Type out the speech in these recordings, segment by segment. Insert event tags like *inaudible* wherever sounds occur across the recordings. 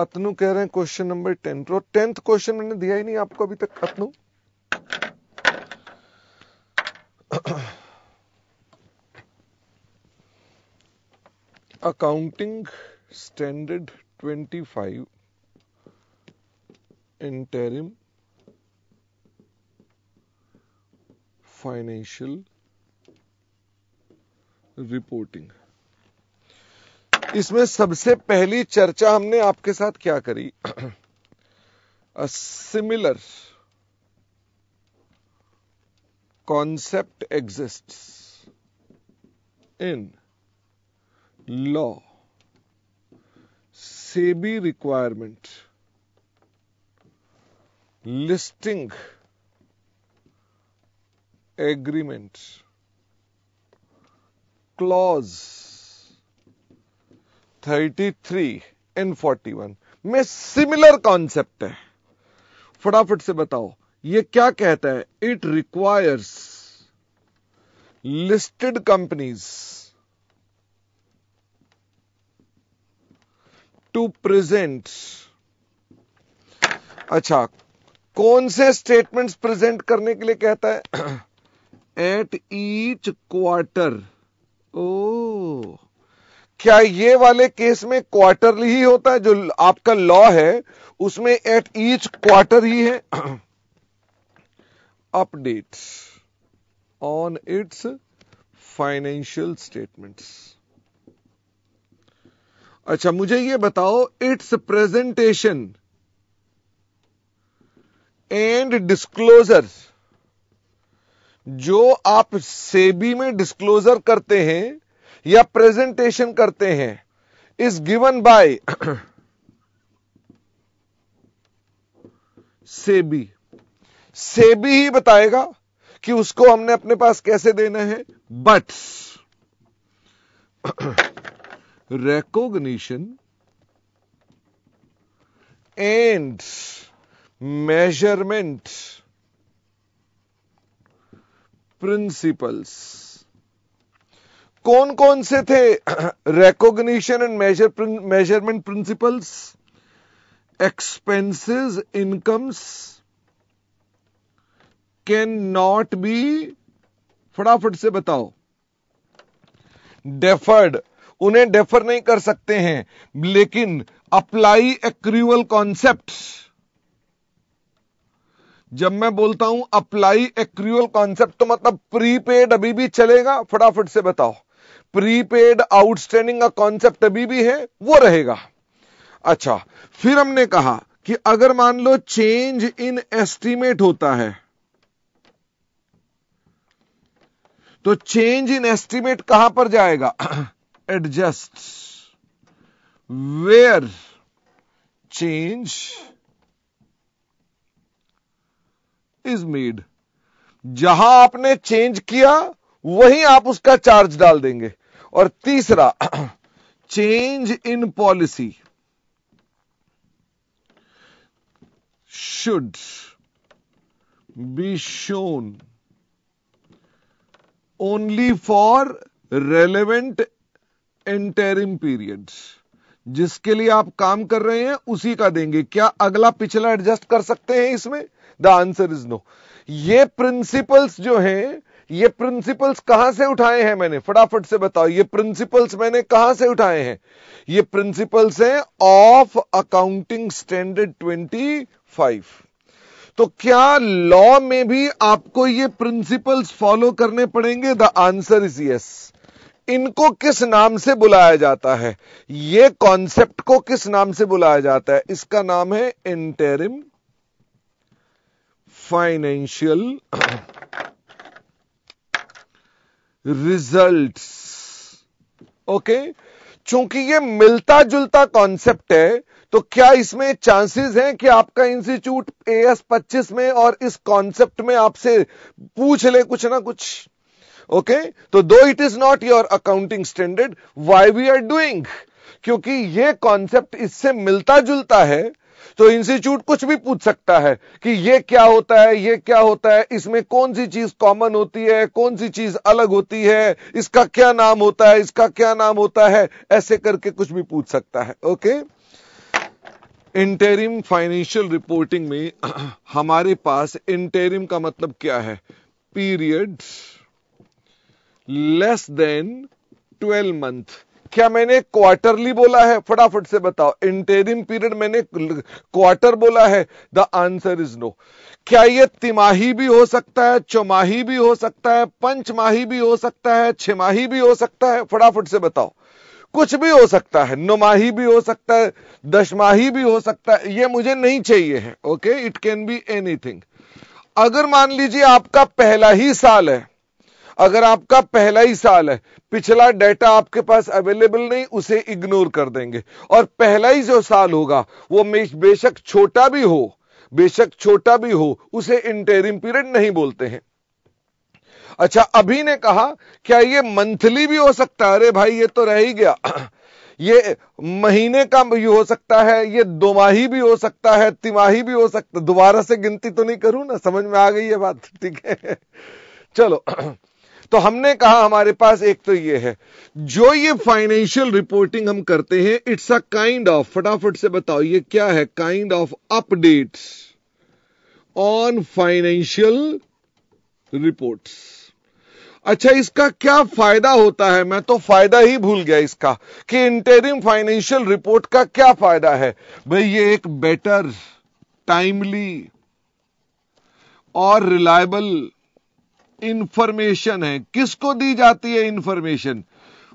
अतनु कह रहे हैं क्वेश्चन नंबर टेंथ और टेंथ क्वेश्चन मैंने दिया ही नहीं आपको अभी तक Atanu accounting standard 25 interim financial reporting इसमें सबसे पहली चर्चा हमने आपके साथ क्या करी similar concept exist in law SEBI requirement listing agreement clause 33 and 41 में सिमिलर कॉन्सेप्ट है फटाफट से बताओ ये क्या कहता है it requires listed companies to present अच्छा कौन से स्टेटमेंट्स प्रेजेंट करने के लिए कहता है एट ईच क्वार्टर ओ क्या ये वाले केस में क्वार्टरली ही होता है जो आपका लॉ है उसमें एट ईच क्वार्टर ही है updates on its financial statements अच्छा मुझे ये बताओ इट्स प्रेजेंटेशन एंड डिस्क्लोजर जो आप सेबी में डिस्क्लोजर करते हैं या प्रेजेंटेशन करते हैं is given by SEBI SEBI ही बताएगा कि उसको हमने अपने पास कैसे देना है but recognition and measurement principles कौन कौन से थे recognition and measure measurement principles incomes can not be फटाफट से बताओ डेफर्ड उन्हें डेफर नहीं कर सकते हैं लेकिन अप्लाई एक्रूवल कॉन्सेप्ट जब मैं बोलता हूं अप्लाई एक्रूवल कॉन्सेप्ट तो मतलब प्रीपेड अभी भी चलेगा फटाफट से बताओ प्रीपेड आउटस्टैंडिंग का कॉन्सेप्ट अभी भी है वो रहेगा अच्छा फिर हमने कहा कि अगर मान लो चेंज इन एस्टीमेट होता है तो चेंज इन एस्टीमेट कहां पर जाएगा *clears throat* adjust where change is made जहां आपने चेंज किया वहीं आप उसका चार्ज डाल देंगे और तीसरा change in policy should be shown only for relevant interim period जिसके लिए आप काम कर रहे हैं उसी का देंगे क्या अगला पिछला एडजस्ट कर सकते हैं इसमें द आंसर इज नो ये प्रिंसिपल्स जो हैं ये प्रिंसिपल्स कहां से उठाए हैं मैंने फटाफट से बताओ ये प्रिंसिपल्स मैंने कहां से उठाए हैं ये प्रिंसिपल्स हैं ऑफ अकाउंटिंग स्टैंडर्ड 25 तो क्या लॉ में भी आपको ये प्रिंसिपल्स फॉलो करने पड़ेंगे द आंसर इज यस इनको किस नाम से बुलाया जाता है ये कॉन्सेप्ट को किस नाम से बुलाया जाता है इसका नाम है इंटेरिम फाइनेंशियल रिजल्ट्स ओके चूंकि ये मिलता जुलता कॉन्सेप्ट है तो क्या इसमें चांसेस हैं कि आपका इंस्टीट्यूट ए एस पच्चीस में और इस कॉन्सेप्ट में आपसे पूछ ले कुछ ना कुछ ओके okay? तो दो it is not your accounting standard why we are doing क्योंकि ये कॉन्सेप्ट इससे मिलता जुलता है तो इंस्टीट्यूट कुछ भी पूछ सकता है कि ये क्या होता है ये क्या होता है इसमें कौन सी चीज कॉमन होती है कौन सी चीज अलग होती है इसका क्या नाम होता है इसका क्या नाम होता है ऐसे करके कुछ भी पूछ सकता है ओके इंटेरिम फाइनेंशियल रिपोर्टिंग में *clears throat* हमारे पास इंटेरिम का मतलब क्या है period less than twelve month क्या मैंने क्वार्टरली बोला है फटाफट से बताओ इंटेरिम पीरियड मैंने क्वार्टर बोला है द आंसर इज नो क्या ये तिमाही भी हो सकता है चौमाही भी हो सकता है पंचमाही भी हो सकता है छिमाही भी हो सकता है फटाफट से बताओ कुछ भी हो सकता है नौमाही भी हो सकता है दशमाही भी हो सकता है ये मुझे नहीं चाहिए है okay it can be anything अगर मान लीजिए आपका पहला ही साल है अगर आपका पहला ही साल है पिछला डाटा आपके पास अवेलेबल नहीं उसे इग्नोर कर देंगे और पहला ही जो साल होगा वो बेशक छोटा भी हो बेशक छोटा भी हो उसे इंटेरिम पीरियड नहीं बोलते हैं अच्छा अभी ने कहा क्या ये मंथली भी हो सकता है अरे भाई ये तो रह ही गया *clears throat* ये महीने का भी हो सकता है ये दोमाही भी हो सकता है तिमाही भी हो सकता दोबारा से गिनती तो नहीं करूं ना समझ में आ गई ये बात ठीक है *clears throat* चलो *clears throat* तो हमने कहा हमारे पास एक तो ये है जो ये फाइनेंशियल रिपोर्टिंग हम करते हैं इट्स अ काइंड ऑफ फटाफट से बताओ ये क्या है kind of updates on financial reports अच्छा इसका क्या फायदा होता है मैं तो फायदा ही भूल गया इसका कि इंटेरिम फाइनेंशियल रिपोर्ट का क्या फायदा है भाई ये एक बेटर टाइमली और रिलायबल इंफॉर्मेशन है किसको दी जाती है इंफॉर्मेशन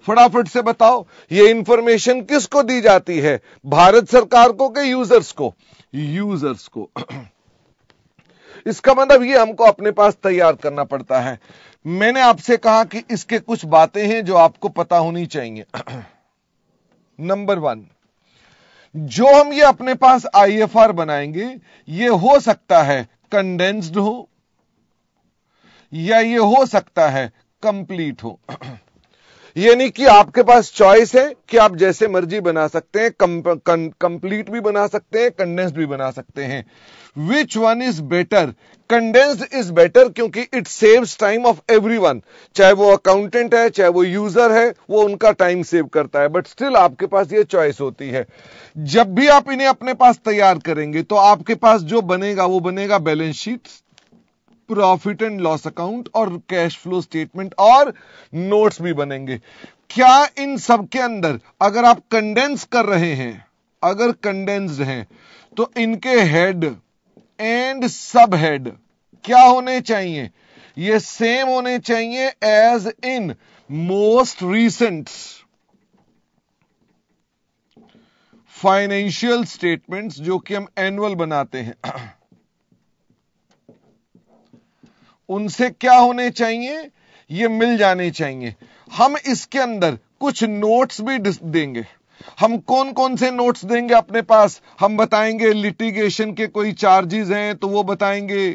फटाफट से बताओ ये इंफॉर्मेशन किसको दी जाती है भारत सरकार को के यूजर्स को यूजर्स को *clears throat* इसका मतलब ये हमको अपने पास तैयार करना पड़ता है मैंने आपसे कहा कि इसके कुछ बातें हैं जो आपको पता होनी चाहिए नंबर *clears throat* वन जो हम ये अपने पास आईएफआर बनाएंगे ये हो सकता है कंडेंस्ड हो या ये हो सकता है कंप्लीट हो *clears throat* यानी कि आपके पास चॉइस है कि आप जैसे मर्जी बना सकते हैं कंप्लीट भी बना सकते हैं कंडेंस्ड भी बना सकते हैं which one is better condensed is better क्योंकि it saves time of everyone चाहे वो अकाउंटेंट है चाहे वो यूजर है वो उनका टाइम सेव करता है बट स्टिल आपके पास ये चॉइस होती है जब भी आप इन्हें अपने पास तैयार करेंगे तो आपके पास जो बनेगा वो बनेगा balance sheet profit and loss account और कैश फ्लो स्टेटमेंट और नोट्स भी बनेंगे क्या इन सब के अंदर अगर आप कंडेंस कर रहे हैं अगर कंडेंस्ड हैं तो इनके हेड एंड सब हेड क्या होने चाहिए ये सेम होने चाहिए as in most recent financial statements जो कि हम एनुअल बनाते हैं उनसे क्या होने चाहिए ये मिल जाने चाहिए हम इसके अंदर कुछ नोट्स भी देंगे हम कौन कौन से नोट्स देंगे अपने पास हम बताएंगे लिटिगेशन के कोई चार्जेस हैं तो वो बताएंगे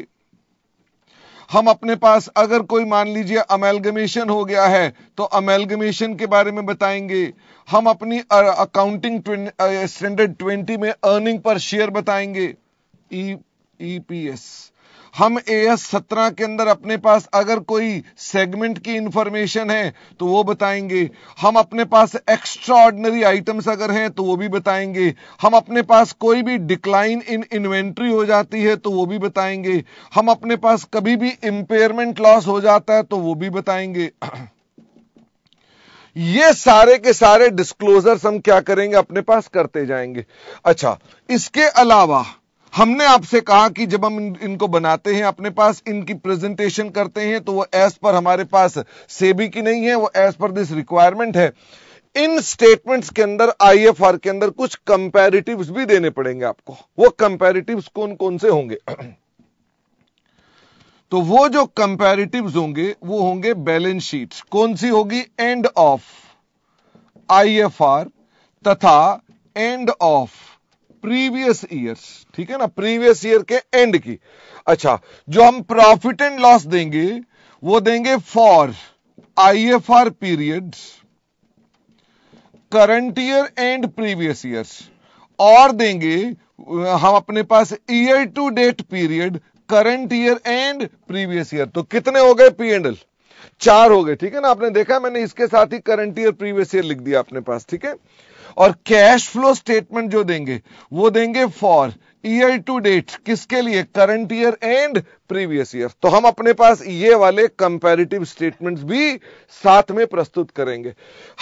हम अपने पास अगर कोई मान लीजिए अमेलगमेशन हो गया है तो अमेलगमेशन के बारे में बताएंगे हम अपनी अकाउंटिंग स्टैंडर्ड ट्वेंटी में अर्निंग पर शेयर बताएंगे ई e, एस e हम ए एस सत्रह के अंदर अपने पास अगर कोई सेगमेंट की इंफॉर्मेशन है तो वो बताएंगे हम अपने पास एक्स्ट्रा ऑर्डनरी आइटम्स अगर हैं तो वो भी बताएंगे हम अपने पास कोई भी डिक्लाइन इन इन्वेंट्री हो जाती है तो वो भी बताएंगे हम अपने पास कभी भी इंपेयरमेंट लॉस हो जाता है तो वो भी बताएंगे *clears throat* ये सारे के सारे डिस्क्लोजर्स हम क्या करेंगे अपने पास करते जाएंगे अच्छा इसके अलावा हमने आपसे कहा कि जब हम इनको बनाते हैं अपने पास इनकी प्रेजेंटेशन करते हैं तो वो एज पर हमारे पास सेबी की नहीं है वो एज पर दिस रिक्वायरमेंट है इन स्टेटमेंट्स के अंदर आईएफआर के अंदर कुछ कंपेरेटिव भी देने पड़ेंगे आपको वो कंपेरेटिव कौन कौन से होंगे *clears throat* तो वो जो कंपेरेटिव होंगे वो होंगे बैलेंस शीट कौन सी होगी एंड ऑफ आईएफआर तथा एंड ऑफ प्रीवियस ईयर्स ठीक है ना प्रीवियस ईयर के एंड की अच्छा जो हम प्रॉफिट एंड लॉस देंगे वो देंगे for IFR period current year and previous years और देंगे हम अपने पास year to date period current year and previous year तो कितने हो गए पी एंड एल चार हो गए ठीक है ना आपने देखा मैंने इसके साथ ही करंट ईयर प्रीवियस ईयर लिख दिया अपने पास ठीक है और कैश फ्लो स्टेटमेंट जो देंगे वो देंगे फॉर ईयर टू डेट किसके लिए current year and previous year तो हम अपने पास ये वाले कंपैरेटिव स्टेटमेंट्स भी साथ में प्रस्तुत करेंगे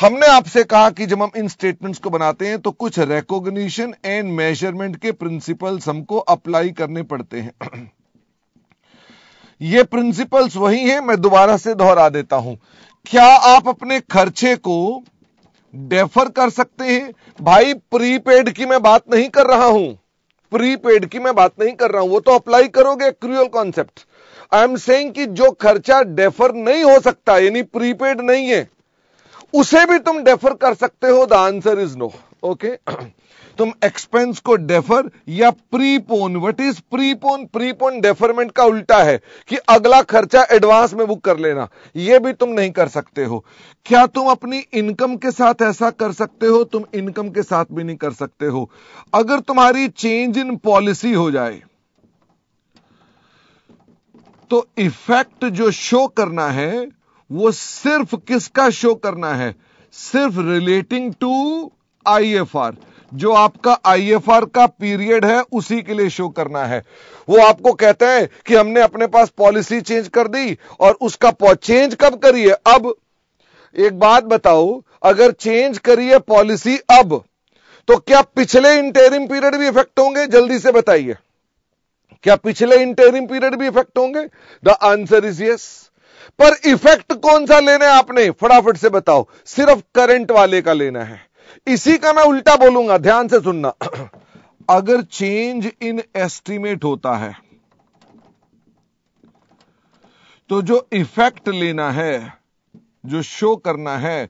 हमने आपसे कहा कि जब हम इन स्टेटमेंट्स को बनाते हैं तो कुछ रेकोग्निशन एंड मेजरमेंट के प्रिंसिपल्स हमको अप्लाई करने पड़ते हैं ये प्रिंसिपल्स वही हैं मैं दोबारा से दोहरा देता हूं क्या आप अपने खर्चे को डेफर कर सकते हैं भाई प्रीपेड की मैं बात नहीं कर रहा हूं प्रीपेड की मैं बात नहीं कर रहा हूं वो तो अप्लाई करोगे accrual concept I am saying कि जो खर्चा डेफर नहीं हो सकता यानी प्रीपेड नहीं है उसे भी तुम डेफर कर सकते हो the answer is no okay *clears throat* तुम एक्सपेंस को डेफर या prepone what is prepone prepone deferment का उल्टा है कि अगला खर्चा एडवांस में बुक कर लेना यह भी तुम नहीं कर सकते हो क्या तुम अपनी इनकम के साथ ऐसा कर सकते हो तुम इनकम के साथ भी नहीं कर सकते हो अगर तुम्हारी चेंज इन पॉलिसी हो जाए तो इफेक्ट जो शो करना है वो सिर्फ किसका शो करना है सिर्फ रिलेटिंग टू आर जो आपका आईएफआर का पीरियड है उसी के लिए शो करना है वो आपको कहते हैं कि हमने अपने पास पॉलिसी चेंज कर दी और उसका चेंज कब करिए अब एक बात बताओ अगर चेंज करिए पॉलिसी अब तो क्या पिछले इंटेरिम पीरियड भी इफेक्ट होंगे जल्दी से बताइए क्या पिछले इंटेरिम पीरियड भी इफेक्ट होंगे द आंसर इज यस पर इफेक्ट कौन सा लेना है आपने फटाफट से बताओ सिर्फ करंट वाले का लेना है इसी का मैं उल्टा बोलूंगा ध्यान से सुनना *clears throat* अगर चेंज इन एस्टिमेट होता है तो जो इफेक्ट लेना है जो शो करना है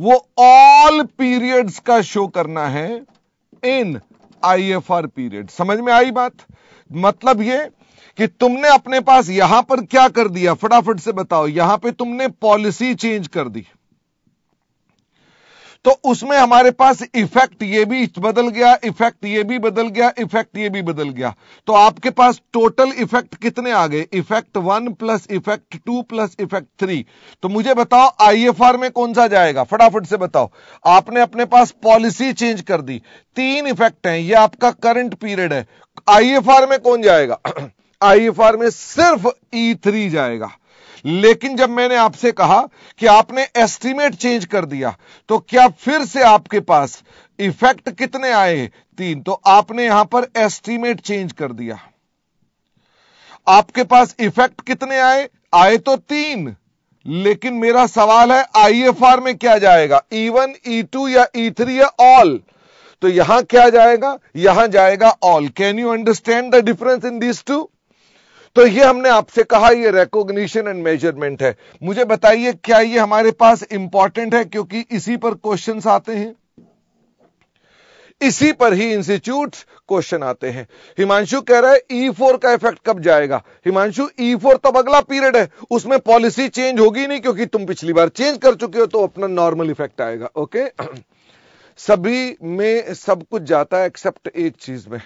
वो ऑल पीरियड्स का शो करना है इन आईएफआर पीरियड समझ में आई बात मतलब ये कि तुमने अपने पास यहां पर क्या कर दिया फटाफट से बताओ यहां पे तुमने पॉलिसी चेंज कर दी तो उसमें हमारे पास इफेक्ट ये भी बदल गया इफेक्ट ये भी बदल गया इफेक्ट ये भी बदल गया तो आपके पास टोटल इफेक्ट कितने आ गए effect one plus effect two plus effect three तो मुझे बताओ आईएफआर में कौन सा जाएगा फटाफट से बताओ आपने अपने पास पॉलिसी चेंज कर दी तीन इफेक्ट हैं ये आपका करंट पीरियड है आईएफआर में कौन जाएगा आईएफआर *clears throat* में सिर्फ ई e थ्री जाएगा लेकिन जब मैंने आपसे कहा कि आपने एस्टीमेट चेंज कर दिया तो क्या फिर से आपके पास इफेक्ट कितने आए तीन तो आपने यहां पर एस्टीमेट चेंज कर दिया आपके पास इफेक्ट कितने आए आए तो तीन लेकिन मेरा सवाल है आईएफआर में क्या जाएगा ई वन ई टू या ई e थ्री या ऑल तो यहां क्या जाएगा यहां जाएगा all can you understand the difference in this two तो ये हमने आपसे कहा ये रेकोग्निशन एंड मेजरमेंट है मुझे बताइए क्या ये हमारे पास इंपॉर्टेंट है क्योंकि इसी पर क्वेश्चन आते हैं इसी पर ही इंस्टीट्यूट क्वेश्चन आते हैं हिमांशु कह रहा है ई e फोर का इफेक्ट कब जाएगा हिमांशु ई e फोर तब अगला पीरियड है उसमें पॉलिसी चेंज होगी नहीं क्योंकि तुम पिछली बार चेंज कर चुके हो तो अपना नॉर्मल इफेक्ट आएगा ओके *clears throat* सभी में सब कुछ जाता है एक्सेप्ट एक चीज में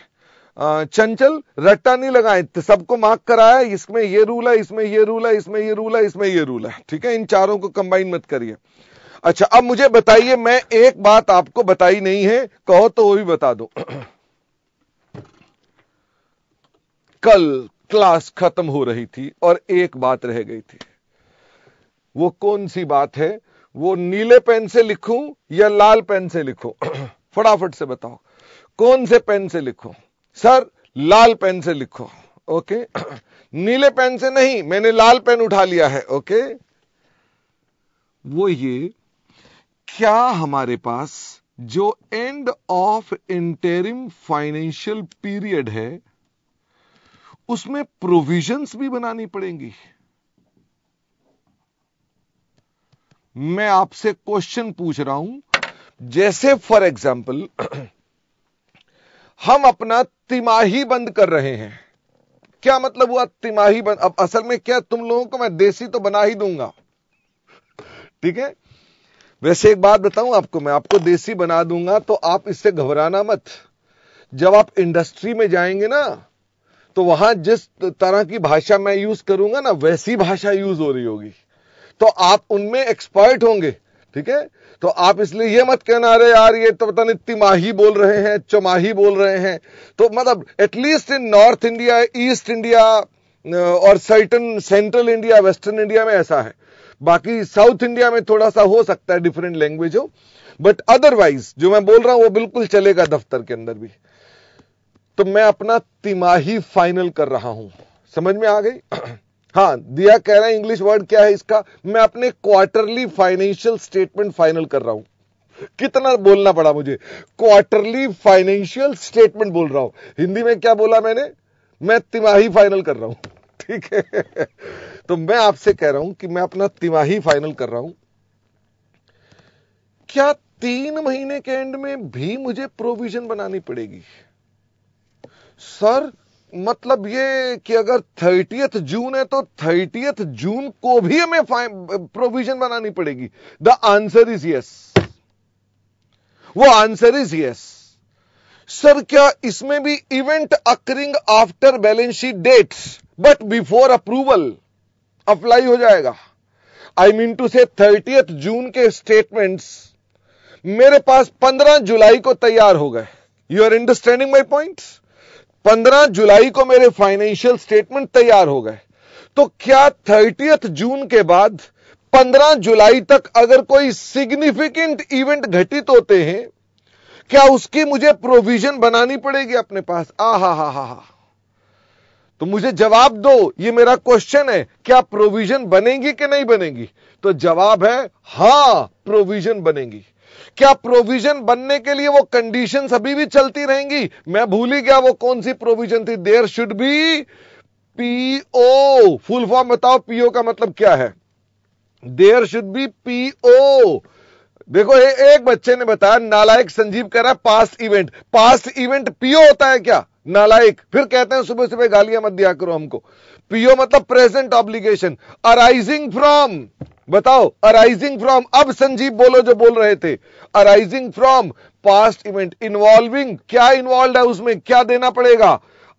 चंचल रट्टा नहीं लगाए तो सबको मार्क कराया इसमें ये रूल है इसमें ये रूल है इसमें ये रूल है इसमें ये रूल है ठीक है इन चारों को कंबाइन मत करिए अच्छा अब मुझे बताइए मैं एक बात आपको बताई नहीं है कहो तो वो भी बता दो *clears throat* कल क्लास खत्म हो रही थी और एक बात रह गई थी वो कौन सी बात है वो नीले पेन से लिखूं या लाल पेन से लिखूं *clears throat* फटाफट से बताओ कौन से पेन से लिखूं सर लाल पेन से लिखो ओके नीले पेन से नहीं मैंने लाल पेन उठा लिया है ओके वो ये क्या हमारे पास जो end of interim financial period है उसमें प्रोविजंस भी बनानी पड़ेंगी मैं आपसे क्वेश्चन पूछ रहा हूं जैसे फॉर एग्जाम्पल हम अपना तिमाही बंद कर रहे हैं क्या मतलब हुआ तिमाही बंद अब असल में क्या तुम लोगों को मैं देसी तो बना ही दूंगा ठीक है वैसे एक बात बताऊं आपको मैं आपको देसी बना दूंगा तो आप इससे घबराना मत जब आप इंडस्ट्री में जाएंगे ना तो वहां जिस तरह की भाषा मैं यूज करूंगा ना वैसी भाषा यूज हो रही होगी तो आप उनमें एक्सपर्ट होंगे ठीक है तो आप इसलिए ये मत कहना अरे यार ये तो पता नहीं तिमाही बोल रहे हैं चमाही बोल रहे हैं तो मतलब at least in North India East India और certain central India western India में ऐसा है बाकी साउथ इंडिया में थोड़ा सा हो सकता है डिफरेंट लैंग्वेज हो बट अदरवाइज जो मैं बोल रहा हूं वो बिल्कुल चलेगा दफ्तर के अंदर भी तो मैं अपना तिमाही फाइनल कर रहा हूं समझ में आ गई *clears throat* हाँ दिया कह रहा है इंग्लिश वर्ड क्या है इसका मैं अपने क्वार्टरली फाइनेंशियल स्टेटमेंट फाइनल कर रहा हूं कितना बोलना पड़ा मुझे क्वार्टरली फाइनेंशियल स्टेटमेंट बोल रहा हूं हिंदी में क्या बोला मैंने मैं तिमाही फाइनल कर रहा हूं *laughs* ठीक है तो मैं आपसे कह रहा हूं कि मैं अपना तिमाही फाइनल कर रहा हूं क्या तीन महीने के एंड में भी मुझे प्रोविजन बनानी पड़ेगी सर मतलब ये कि अगर थर्टियथ जून है तो थर्टियथ जून को भी हमें प्रोविजन बनानी पड़ेगी द आंसर इज यस वो आंसर इज यस सर क्या इसमें भी event occurring after balance sheet dates but before approval apply हो जाएगा आई मीन टू से थर्टियथ जून के स्टेटमेंट्स मेरे पास पंद्रह जुलाई को तैयार हो गए you are understanding my points पंद्रह जुलाई को मेरे फाइनेंशियल स्टेटमेंट तैयार हो गए तो क्या थर्टियथ जून के बाद पंद्रह जुलाई तक अगर कोई सिग्निफिकेंट इवेंट घटित होते हैं क्या उसकी मुझे प्रोविजन बनानी पड़ेगी अपने पास आ हा हा हा हा तो मुझे जवाब दो ये मेरा क्वेश्चन है क्या प्रोविजन बनेगी कि नहीं बनेगी तो जवाब है हा प्रोविजन बनेगी क्या प्रोविजन बनने के लिए वो कंडीशन अभी भी चलती रहेंगी मैं भूल ही गया वो कौन सी प्रोविजन थी there should be PO full form बताओ पीओ का मतलब क्या है देर शुड बी पीओ देखो ए, एक बच्चे ने बताया नालायक संजीव कह रहा है past event past event PO होता है क्या नालायक फिर कहते हैं सुबह सुबह गालियां मत दिया करो हमको पीओ तो मतलब प्रेजेंट ऑब्लिगेशन अराइजिंग फ्रॉम बताओ अराइजिंग फ्रॉम अब संजीव बोलो जो बोल रहे थे arising from past event involving क्या इन्वॉल्व है उसमें क्या देना पड़ेगा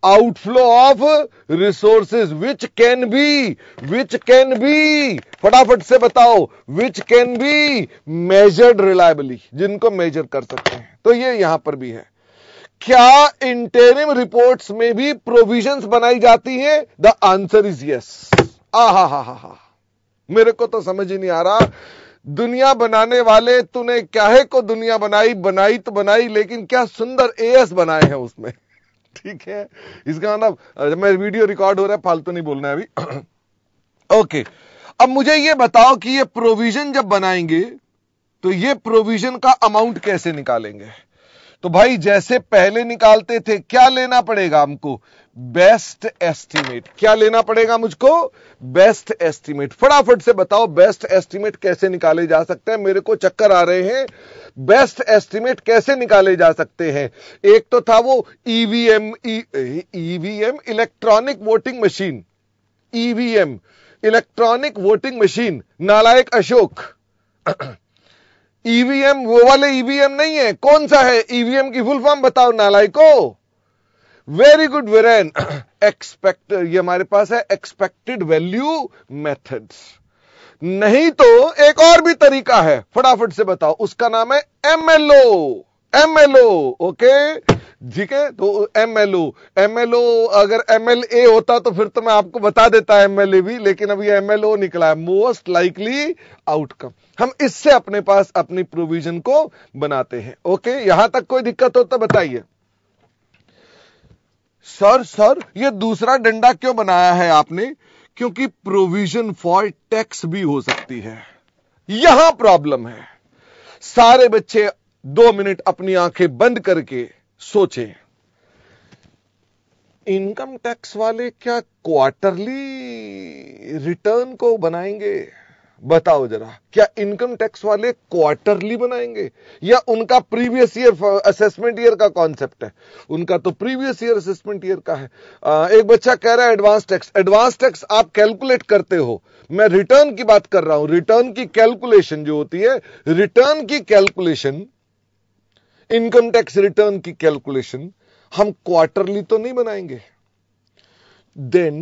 outflow of resources which can be which can be फटाफट से बताओ which can be measured reliably जिनको मेजर कर सकते हैं तो ये यहां पर भी है क्या इंटेरिम रिपोर्ट्स में भी प्रोविजंस बनाई जाती हैं द आंसर इज यस आ हा हा हा हा मेरे को तो समझ ही नहीं आ रहा दुनिया बनाने वाले तूने है को दुनिया बनाई बनाई तो बनाई लेकिन क्या सुंदर एएस बनाए हैं उसमें *laughs* ठीक है इसका मतलब मैं वीडियो रिकॉर्ड हो रहा है फालतू तो नहीं बोलना है अभी ओके *clears throat* अब मुझे ये बताओ कि ये प्रोविजन जब बनाएंगे तो ये प्रोविजन का अमाउंट कैसे निकालेंगे तो भाई जैसे पहले निकालते थे क्या लेना पड़ेगा हमको बेस्ट एस्टीमेट क्या लेना पड़ेगा मुझको बेस्ट एस्टीमेट फटाफट से बताओ बेस्ट एस्टीमेट कैसे निकाले जा सकते हैं मेरे को चक्कर आ रहे हैं बेस्ट एस्टीमेट कैसे निकाले जा सकते हैं एक तो था वो EVM EVM electronic voting machine EVM electronic voting machine नालायक अशोक ईवीएम e वो वाले ईवीएम e नहीं है कौन सा है ईवीएम e की फुल फॉर्म बताओ नालाई को वेरी गुड वीरेन एक्सपेक्ट ये हमारे पास है एक्सपेक्टेड वैल्यू मेथड्स नहीं तो एक और भी तरीका है फटाफट से बताओ उसका नाम है एमएलओ एमएलओ ओके ठीक है तो एमएलओ एमएलओ अगर एमएलए होता तो फिर तो मैं आपको बता देता एमएलए भी लेकिन अभी एमएलओ निकला है मोस्ट लाइकली आउटकम हम इससे अपने पास अपनी प्रोविजन को बनाते हैं ओके यहां तक कोई दिक्कत हो तो बताइए सर सर ये दूसरा डंडा क्यों बनाया है आपने क्योंकि प्रोविजन फॉर टैक्स भी हो सकती है यहां प्रॉब्लम है सारे बच्चे दो मिनट अपनी आंखें बंद करके सोचे इनकम टैक्स वाले क्या क्वार्टरली रिटर्न को बनाएंगे बताओ जरा क्या इनकम टैक्स वाले क्वार्टरली बनाएंगे या उनका प्रीवियस ईयर असेसमेंट ईयर का कॉन्सेप्ट है उनका तो प्रीवियस ईयर असेसमेंट ईयर का है आ, एक बच्चा कह रहा है एडवांस टैक्स एडवांस टैक्स आप कैलकुलेट करते हो मैं रिटर्न की बात कर रहा हूं रिटर्न की कैलकुलेशन जो होती है रिटर्न की कैलकुलेशन इनकम टैक्स रिटर्न की कैलकुलेशन हम क्वार्टरली तो नहीं बनाएंगे then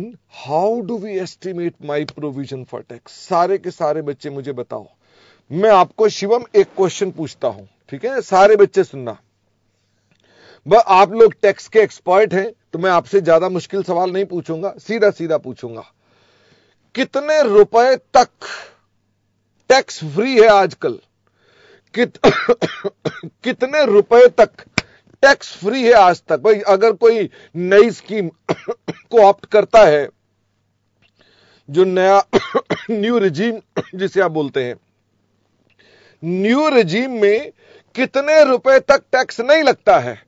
how do we estimate my provision for tax सारे के सारे बच्चे मुझे बताओ मैं आपको शिवम एक क्वेश्चन पूछता हूं ठीक है सारे बच्चे सुनना वह आप लोग टैक्स के एक्सपर्ट हैं तो मैं आपसे ज्यादा मुश्किल सवाल नहीं पूछूंगा सीधा सीधा पूछूंगा कितने रुपए तक टैक्स फ्री है आजकल कित, *coughs* कितने रुपए तक टैक्स फ्री है आज तक भाई अगर कोई नई स्कीम *coughs* को ऑप्ट करता है जो नया न्यू *coughs* रिजीम जिसे आप बोलते हैं न्यू रिजीम में कितने रुपए तक टैक्स नहीं लगता है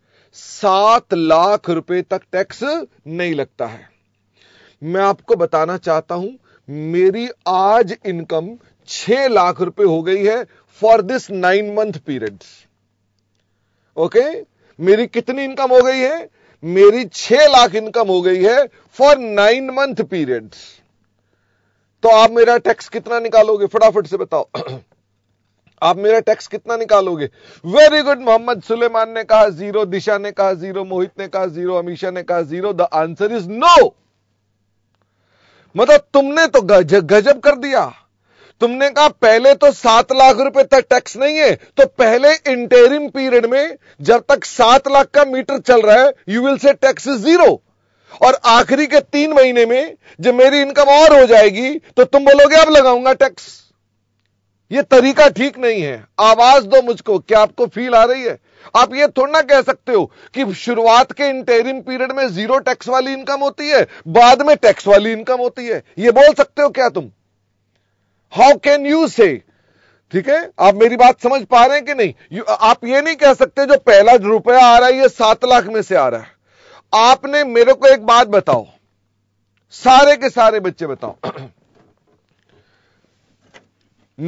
सात लाख रुपए तक टैक्स नहीं लगता है मैं आपको बताना चाहता हूं मेरी आज इनकम छह लाख रुपए हो गई है for this nine month period okay मेरी कितनी इनकम हो गई है मेरी छह लाख इनकम हो गई है फॉर नाइन मंथ पीरियड तो आप मेरा टैक्स कितना निकालोगे फटाफट से बताओ *clears throat* आप मेरा टैक्स कितना निकालोगे वेरी गुड मोहम्मद सुलेमान ने कहा जीरो दिशा ने कहा जीरो मोहित ने कहा जीरो अमीशा ने कहा zero the answer is no मतलब तुमने तो गजब गजब कर दिया तुमने कहा पहले तो सात लाख रुपए तक टैक्स नहीं है तो पहले इंटेरिम पीरियड में जब तक सात लाख का मीटर चल रहा है you will say tax zero और आखिरी के तीन महीने में जब मेरी इनकम और हो जाएगी तो तुम बोलोगे अब लगाऊंगा टैक्स ये तरीका ठीक नहीं है आवाज दो मुझको क्या आपको फील आ रही है आप ये थोड़ा ना कह सकते हो कि शुरुआत के इंटेरिम पीरियड में जीरो टैक्स वाली इनकम होती है बाद में टैक्स वाली इनकम होती है ये बोल सकते हो क्या तुम हाउ कैन यू से ठीक है आप मेरी बात समझ पा रहे हैं कि नहीं यू, आप ये नहीं कह सकते जो पहला रुपया आ रहा है ये सात लाख में से आ रहा है आपने मेरे को एक बात बताओ सारे के सारे बच्चे बताओ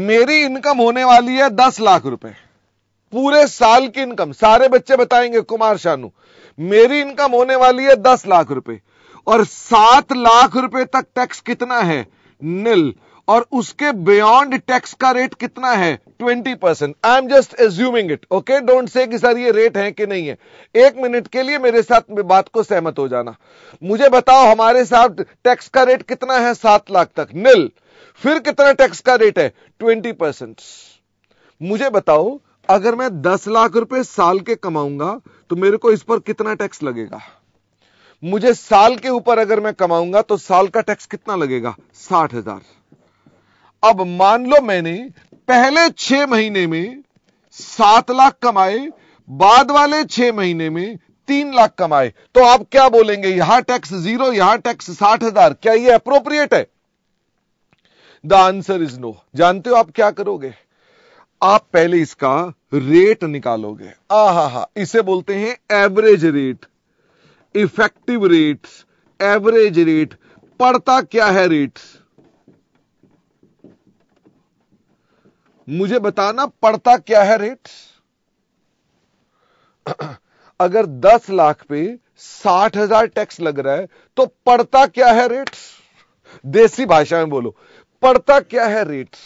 मेरी इनकम होने वाली है दस लाख रुपए पूरे साल की इनकम सारे बच्चे बताएंगे कुमार शानू मेरी इनकम होने वाली है दस लाख रुपए और सात लाख रुपए तक टैक्स कितना है निल और उसके बियॉन्ड टैक्स का रेट कितना है 20 percent I am just assuming it okay don't say कि सर ये रेट है कि नहीं है एक मिनट के लिए मेरे साथ में बात को सहमत हो जाना मुझे बताओ हमारे साथ टैक्स का रेट कितना है सात लाख तक नील फिर कितना टैक्स का रेट है ट्वेंटी परसेंट मुझे बताओ अगर मैं दस लाख रुपए साल के कमाऊंगा तो मेरे को इस पर कितना टैक्स लगेगा मुझे साल के ऊपर अगर मैं कमाऊंगा तो साल का टैक्स कितना लगेगा साठ हजार अब मान लो मैंने पहले छह महीने में सात लाख कमाए बाद वाले छह महीने में तीन लाख कमाए तो आप क्या बोलेंगे यहां टैक्स जीरो यहां टैक्स साठ हजार क्या यह अप्रोप्रिएट है द आंसर इज नो जानते हो आप क्या करोगे आप पहले इसका रेट निकालोगे आ हा हा इसे बोलते हैं average rate effective rate average rate पड़ता क्या है रेट्स मुझे बताना पड़ता क्या है रेट अगर 10 लाख पे साठ हजार टैक्स लग रहा है तो पड़ता क्या है रेट देसी भाषा में बोलो पड़ता क्या है रेट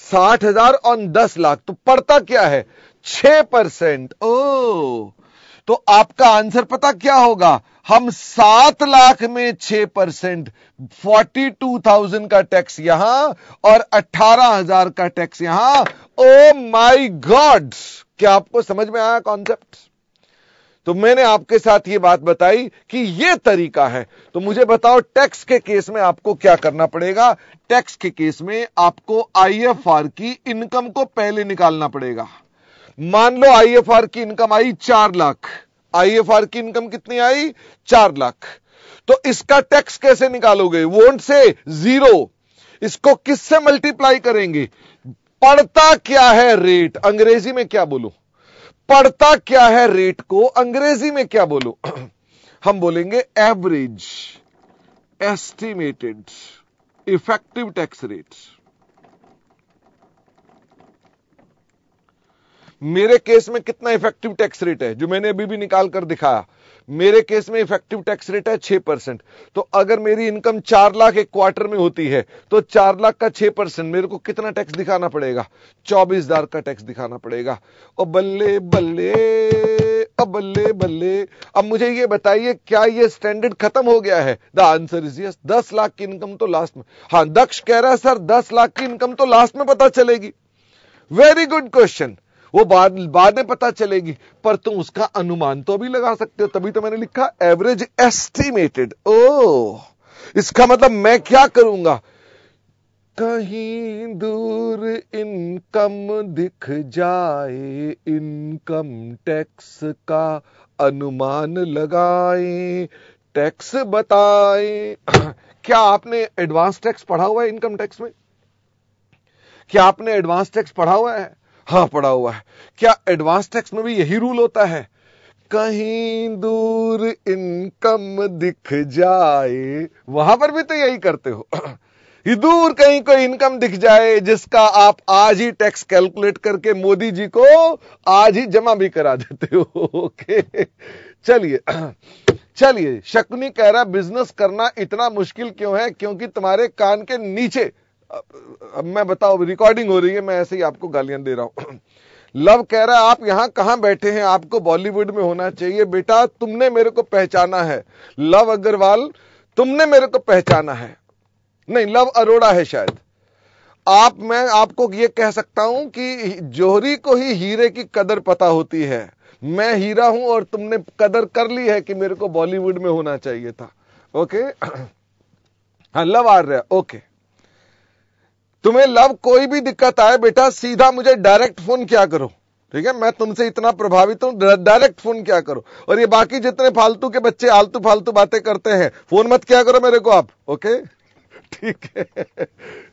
साठ हजार ऑन दस लाख तो पड़ता क्या है छह परसेंट ओ तो आपका आंसर पता क्या होगा हम सात लाख में छह परसेंट फोर्टी टू थाउजेंड का टैक्स यहां और अट्ठारह हजार का टैक्स यहां ओ माई गॉड क्या आपको समझ में आया कॉन्सेप्ट तो मैंने आपके साथ ये बात बताई कि ये तरीका है तो मुझे बताओ टैक्स के केस में आपको क्या करना पड़ेगा टैक्स के केस में आपको आईएफआर की इनकम को पहले निकालना पड़ेगा मान लो आईएफआर की इनकम आई चार लाख आईएफआर की इनकम कितनी आई चार लाख तो इसका टैक्स कैसे निकालोगे वोट से जीरो इसको किससे मल्टीप्लाई करेंगे पढ़ता क्या है रेट अंग्रेजी में क्या बोलो पढ़ता क्या है रेट को अंग्रेजी में क्या बोलो *clears throat* हम बोलेंगे average estimated effective tax rates मेरे केस में कितना इफेक्टिव टैक्स रेट है जो मैंने अभी भी निकाल कर दिखाया मेरे केस में इफेक्टिव टैक्स रेट है छह परसेंट तो अगर मेरी इनकम चार लाख एक क्वार्टर में होती है तो चार लाख का छह परसेंट मेरे को कितना टैक्स दिखाना पड़ेगा चौबीस हजार का टैक्स दिखाना पड़ेगा और बल्ले बल्ले अब बल्ले बल्ले अब मुझे ये बताइए क्या ये स्टैंडर्ड खत्म हो गया है द आंसर इज यस दस लाख की इनकम तो लास्ट में हां दक्ष कह रहा है सर दस लाख की इनकम तो लास्ट में पता चलेगी वेरी गुड क्वेश्चन वो बाद बाद में पता चलेगी पर तुम उसका अनुमान तो अभी लगा सकते हो तभी तो मैंने लिखा एवरेज एस्टिमेटेड ओ इसका मतलब मैं क्या करूंगा कहीं दूर इनकम दिख जाए इनकम टैक्स का अनुमान लगाए टैक्स बताए क्या आपने एडवांस टैक्स पढ़ा हुआ है इनकम टैक्स में क्या आपने एडवांस टैक्स पढ़ा हुआ है हाँ पड़ा हुआ है क्या एडवांस टैक्स में भी यही रूल होता है कहीं दूर इनकम दिख जाए वहां पर भी तो यही करते हो *clears throat* ये दूर कहीं कोई इनकम दिख जाए जिसका आप आज ही टैक्स कैलकुलेट करके मोदी जी को आज ही जमा भी करा देते हो *laughs* ओके चलिए *clears throat* चलिए शकुनी कह रहा बिजनेस करना इतना मुश्किल क्यों है क्योंकि तुम्हारे कान के नीचे अब मैं बताओ रिकॉर्डिंग हो रही है मैं ऐसे ही आपको गालियां दे रहा हूं लव *clears throat* कह रहा है आप यहां कहां बैठे हैं आपको बॉलीवुड में होना चाहिए बेटा तुमने मेरे को पहचाना है लव अग्रवाल तुमने मेरे को पहचाना है नहीं लव अरोड़ा है शायद आप मैं आपको ये कह सकता हूं कि जोहरी को ही हीरे की कदर पता होती है मैं हीरा हूं और तुमने कदर कर ली है कि मेरे को बॉलीवुड में होना चाहिए था ओके *clears throat* हाँ लव आर्य ओके तुम्हें लव कोई भी दिक्कत आए बेटा सीधा मुझे डायरेक्ट फोन क्या करो ठीक है मैं तुमसे इतना प्रभावित हूं डायरेक्ट फोन क्या करो और ये बाकी जितने फालतू के बच्चे आलतू फालतू बातें करते हैं फोन मत क्या करो मेरे को आप ओके *laughs* ठीक है